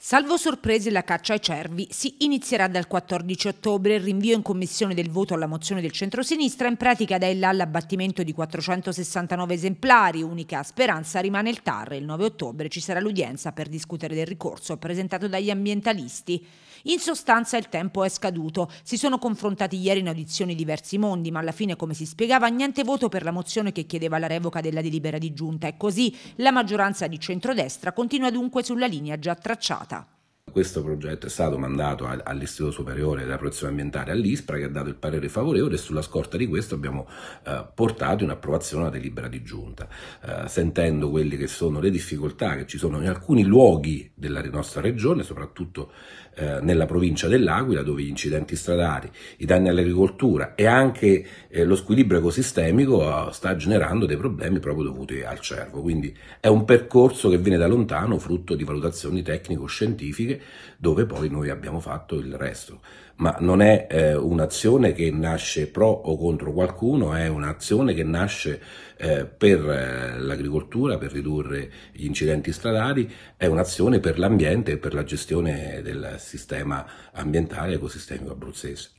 Salvo sorprese la caccia ai cervi, si inizierà dal 14 ottobre il rinvio in commissione del voto alla mozione del centrosinistra, in pratica da là all'abbattimento di 469 esemplari, unica speranza rimane il TAR, il 9 ottobre ci sarà l'udienza per discutere del ricorso presentato dagli ambientalisti. In sostanza il tempo è scaduto. Si sono confrontati ieri in audizioni diversi mondi, ma alla fine, come si spiegava, niente voto per la mozione che chiedeva la revoca della delibera di giunta e così la maggioranza di centrodestra continua dunque sulla linea già tracciata. Questo progetto è stato mandato all'Istituto Superiore della Protezione Ambientale, all'ISPRA, che ha dato il parere favorevole e sulla scorta di questo abbiamo eh, portato in approvazione la delibera di giunta, eh, sentendo quelle che sono le difficoltà che ci sono in alcuni luoghi della nostra regione, soprattutto eh, nella provincia dell'Aquila, dove gli incidenti stradali, i danni all'agricoltura e anche eh, lo squilibrio ecosistemico eh, sta generando dei problemi proprio dovuti al cervo. Quindi è un percorso che viene da lontano, frutto di valutazioni tecnico-scientifiche dove poi noi abbiamo fatto il resto. Ma non è eh, un'azione che nasce pro o contro qualcuno, è un'azione che nasce eh, per eh, l'agricoltura, per ridurre gli incidenti stradali, è un'azione per l'ambiente e per la gestione del sistema ambientale e ecosistemico abruzzese.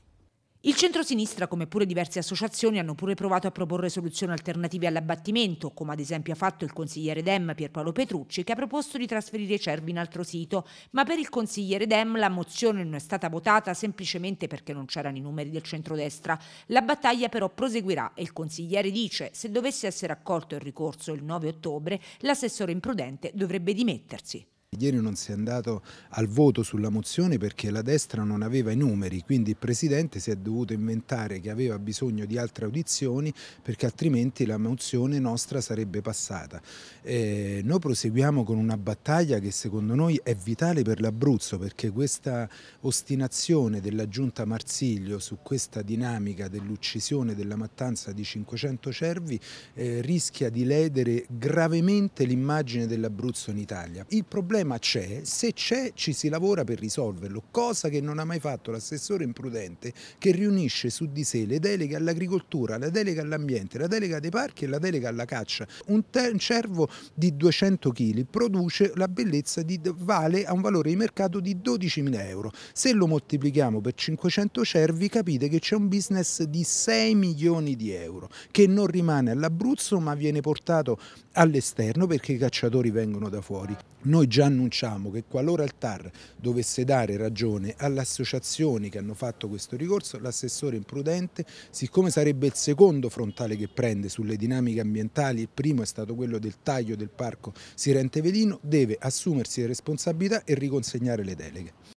Il centrosinistra, come pure diverse associazioni, hanno pure provato a proporre soluzioni alternative all'abbattimento, come ad esempio ha fatto il consigliere Dem Pierpaolo Petrucci, che ha proposto di trasferire i cervi in altro sito, ma per il consigliere Dem la mozione non è stata votata semplicemente perché non c'erano i numeri del centrodestra. La battaglia però proseguirà e il consigliere dice se dovesse essere accolto il ricorso il 9 ottobre, l'assessore imprudente dovrebbe dimettersi. Ieri non si è andato al voto sulla mozione perché la destra non aveva i numeri, quindi il Presidente si è dovuto inventare che aveva bisogno di altre audizioni perché altrimenti la mozione nostra sarebbe passata. Eh, noi proseguiamo con una battaglia che secondo noi è vitale per l'Abruzzo perché questa ostinazione della giunta Marsiglio su questa dinamica dell'uccisione e della mattanza di 500 cervi eh, rischia di ledere gravemente l'immagine dell'Abruzzo in Italia. Il problema problema c'è, se c'è ci si lavora per risolverlo, cosa che non ha mai fatto l'assessore imprudente che riunisce su di sé le deleghe all'agricoltura, la delega all'ambiente, la delega dei parchi e la delega alla caccia. Un, un cervo di 200 kg produce la bellezza di vale a un valore di mercato di 12.000 euro. Se lo moltiplichiamo per 500 cervi capite che c'è un business di 6 milioni di euro che non rimane all'Abruzzo ma viene portato all'esterno perché i cacciatori vengono da fuori. Noi già annunciamo che qualora il TAR dovesse dare ragione alle associazioni che hanno fatto questo ricorso, l'assessore imprudente, siccome sarebbe il secondo frontale che prende sulle dinamiche ambientali, il primo è stato quello del taglio del parco Sirente Velino, deve assumersi le responsabilità e riconsegnare le deleghe.